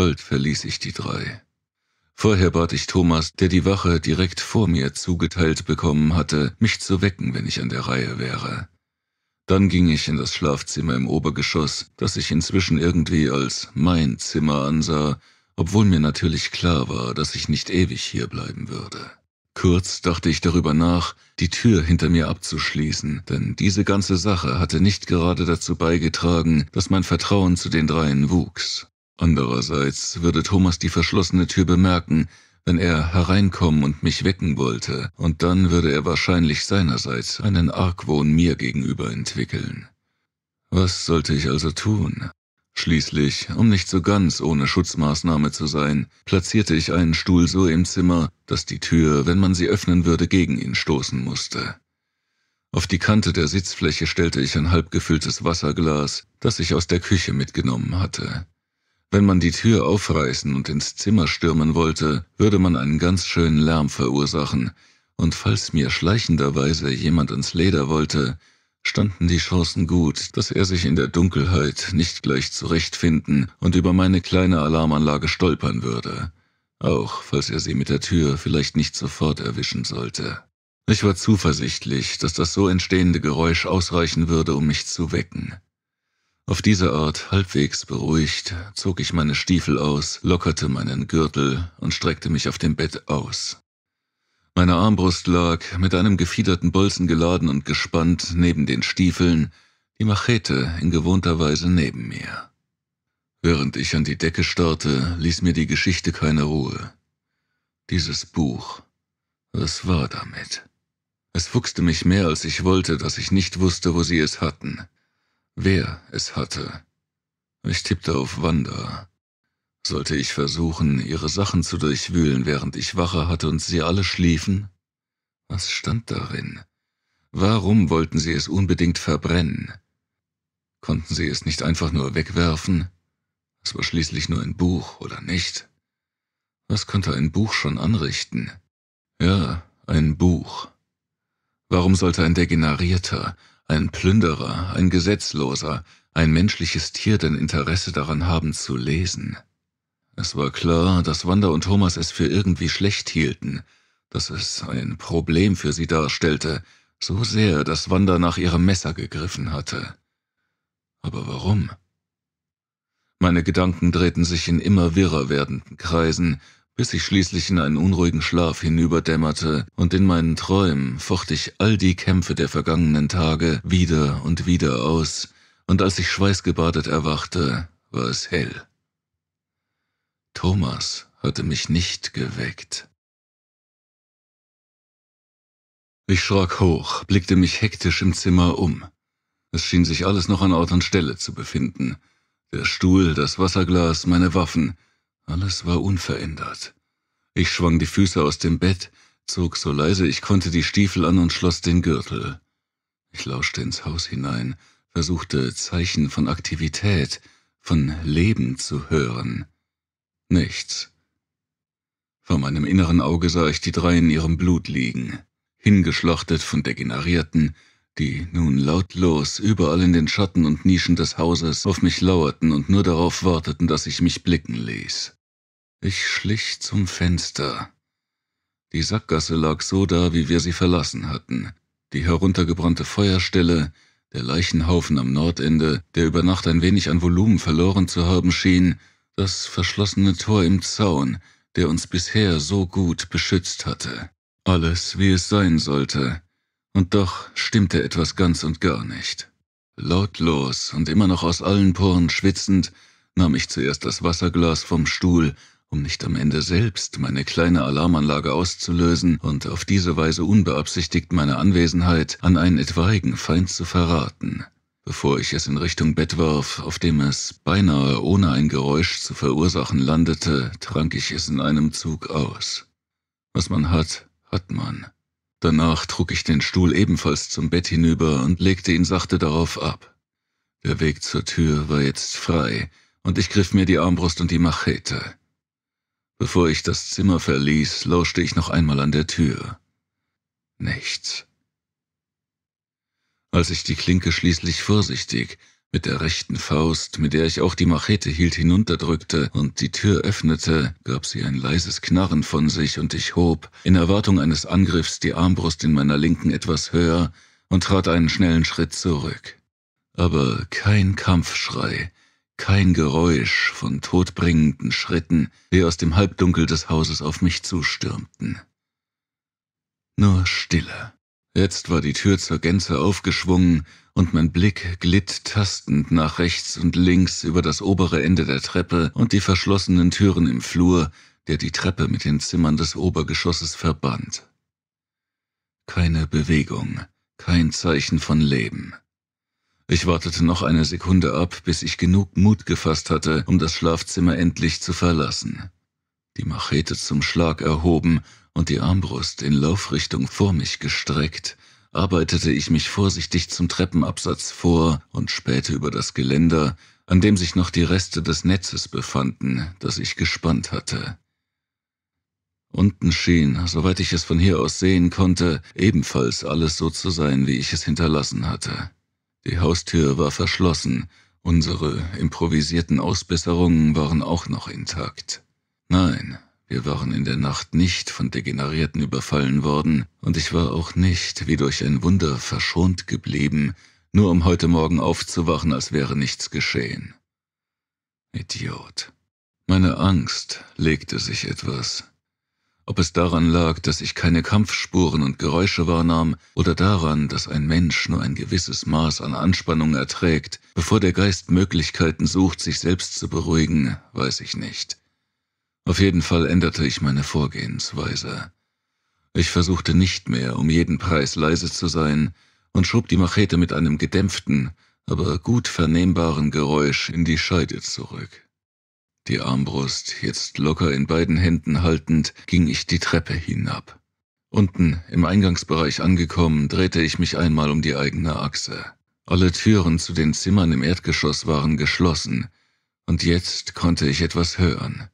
Bald verließ ich die drei. Vorher bat ich Thomas, der die Wache direkt vor mir zugeteilt bekommen hatte, mich zu wecken, wenn ich an der Reihe wäre. Dann ging ich in das Schlafzimmer im Obergeschoss, das ich inzwischen irgendwie als mein Zimmer ansah, obwohl mir natürlich klar war, dass ich nicht ewig hier bleiben würde. Kurz dachte ich darüber nach, die Tür hinter mir abzuschließen, denn diese ganze Sache hatte nicht gerade dazu beigetragen, dass mein Vertrauen zu den dreien wuchs. Andererseits würde Thomas die verschlossene Tür bemerken, wenn er hereinkommen und mich wecken wollte, und dann würde er wahrscheinlich seinerseits einen Argwohn mir gegenüber entwickeln. Was sollte ich also tun? Schließlich, um nicht so ganz ohne Schutzmaßnahme zu sein, platzierte ich einen Stuhl so im Zimmer, dass die Tür, wenn man sie öffnen würde, gegen ihn stoßen musste. Auf die Kante der Sitzfläche stellte ich ein halbgefülltes Wasserglas, das ich aus der Küche mitgenommen hatte. Wenn man die Tür aufreißen und ins Zimmer stürmen wollte, würde man einen ganz schönen Lärm verursachen, und falls mir schleichenderweise jemand ins Leder wollte, standen die Chancen gut, dass er sich in der Dunkelheit nicht gleich zurechtfinden und über meine kleine Alarmanlage stolpern würde, auch falls er sie mit der Tür vielleicht nicht sofort erwischen sollte. Ich war zuversichtlich, dass das so entstehende Geräusch ausreichen würde, um mich zu wecken. Auf diese Art, halbwegs beruhigt, zog ich meine Stiefel aus, lockerte meinen Gürtel und streckte mich auf dem Bett aus. Meine Armbrust lag, mit einem gefiederten Bolzen geladen und gespannt, neben den Stiefeln, die Machete in gewohnter Weise neben mir. Während ich an die Decke starrte, ließ mir die Geschichte keine Ruhe. Dieses Buch, was war damit? Es fuchste mich mehr, als ich wollte, dass ich nicht wusste, wo sie es hatten – wer es hatte. Ich tippte auf Wanda. Sollte ich versuchen, ihre Sachen zu durchwühlen, während ich Wache hatte und sie alle schliefen? Was stand darin? Warum wollten sie es unbedingt verbrennen? Konnten sie es nicht einfach nur wegwerfen? Es war schließlich nur ein Buch, oder nicht? Was konnte ein Buch schon anrichten? Ja, ein Buch. Warum sollte ein degenerierter, ein Plünderer, ein Gesetzloser, ein menschliches Tier denn Interesse daran haben zu lesen. Es war klar, dass Wanda und Thomas es für irgendwie schlecht hielten, dass es ein Problem für sie darstellte, so sehr, dass Wanda nach ihrem Messer gegriffen hatte. Aber warum? Meine Gedanken drehten sich in immer wirrer werdenden Kreisen, bis ich schließlich in einen unruhigen Schlaf hinüberdämmerte, und in meinen Träumen focht ich all die Kämpfe der vergangenen Tage wieder und wieder aus, und als ich schweißgebadet erwachte, war es hell. Thomas hatte mich nicht geweckt. Ich schrak hoch, blickte mich hektisch im Zimmer um. Es schien sich alles noch an Ort und Stelle zu befinden. Der Stuhl, das Wasserglas, meine Waffen – alles war unverändert. Ich schwang die Füße aus dem Bett, zog so leise ich konnte die Stiefel an und schloss den Gürtel. Ich lauschte ins Haus hinein, versuchte Zeichen von Aktivität, von Leben zu hören. Nichts. Vor meinem inneren Auge sah ich die drei in ihrem Blut liegen, hingeschlachtet von Degenerierten, die nun lautlos überall in den Schatten und Nischen des Hauses auf mich lauerten und nur darauf warteten, dass ich mich blicken ließ. Ich schlich zum Fenster. Die Sackgasse lag so da, wie wir sie verlassen hatten. Die heruntergebrannte Feuerstelle, der Leichenhaufen am Nordende, der über Nacht ein wenig an Volumen verloren zu haben schien, das verschlossene Tor im Zaun, der uns bisher so gut beschützt hatte. Alles, wie es sein sollte. Und doch stimmte etwas ganz und gar nicht. Lautlos und immer noch aus allen Poren schwitzend, nahm ich zuerst das Wasserglas vom Stuhl um nicht am Ende selbst meine kleine Alarmanlage auszulösen und auf diese Weise unbeabsichtigt meine Anwesenheit an einen etwaigen Feind zu verraten. Bevor ich es in Richtung Bett warf, auf dem es beinahe ohne ein Geräusch zu verursachen landete, trank ich es in einem Zug aus. Was man hat, hat man. Danach trug ich den Stuhl ebenfalls zum Bett hinüber und legte ihn sachte darauf ab. Der Weg zur Tür war jetzt frei, und ich griff mir die Armbrust und die Machete. Bevor ich das Zimmer verließ, lauschte ich noch einmal an der Tür. Nichts. Als ich die Klinke schließlich vorsichtig, mit der rechten Faust, mit der ich auch die Machete hielt, hinunterdrückte und die Tür öffnete, gab sie ein leises Knarren von sich und ich hob, in Erwartung eines Angriffs, die Armbrust in meiner linken etwas höher und trat einen schnellen Schritt zurück. Aber kein Kampfschrei, kein Geräusch von todbringenden Schritten, die aus dem Halbdunkel des Hauses auf mich zustürmten. Nur Stille. Jetzt war die Tür zur Gänze aufgeschwungen und mein Blick glitt tastend nach rechts und links über das obere Ende der Treppe und die verschlossenen Türen im Flur, der die Treppe mit den Zimmern des Obergeschosses verband. Keine Bewegung, kein Zeichen von Leben. Ich wartete noch eine Sekunde ab, bis ich genug Mut gefasst hatte, um das Schlafzimmer endlich zu verlassen. Die Machete zum Schlag erhoben und die Armbrust in Laufrichtung vor mich gestreckt, arbeitete ich mich vorsichtig zum Treppenabsatz vor und spähte über das Geländer, an dem sich noch die Reste des Netzes befanden, das ich gespannt hatte. Unten schien, soweit ich es von hier aus sehen konnte, ebenfalls alles so zu sein, wie ich es hinterlassen hatte. Die Haustür war verschlossen, unsere improvisierten Ausbesserungen waren auch noch intakt. Nein, wir waren in der Nacht nicht von Degenerierten überfallen worden, und ich war auch nicht, wie durch ein Wunder, verschont geblieben, nur um heute Morgen aufzuwachen, als wäre nichts geschehen. Idiot. Meine Angst legte sich etwas, ob es daran lag, dass ich keine Kampfspuren und Geräusche wahrnahm, oder daran, dass ein Mensch nur ein gewisses Maß an Anspannung erträgt, bevor der Geist Möglichkeiten sucht, sich selbst zu beruhigen, weiß ich nicht. Auf jeden Fall änderte ich meine Vorgehensweise. Ich versuchte nicht mehr, um jeden Preis leise zu sein, und schob die Machete mit einem gedämpften, aber gut vernehmbaren Geräusch in die Scheide zurück. Die Armbrust jetzt locker in beiden Händen haltend, ging ich die Treppe hinab. Unten im Eingangsbereich angekommen, drehte ich mich einmal um die eigene Achse. Alle Türen zu den Zimmern im Erdgeschoss waren geschlossen, und jetzt konnte ich etwas hören.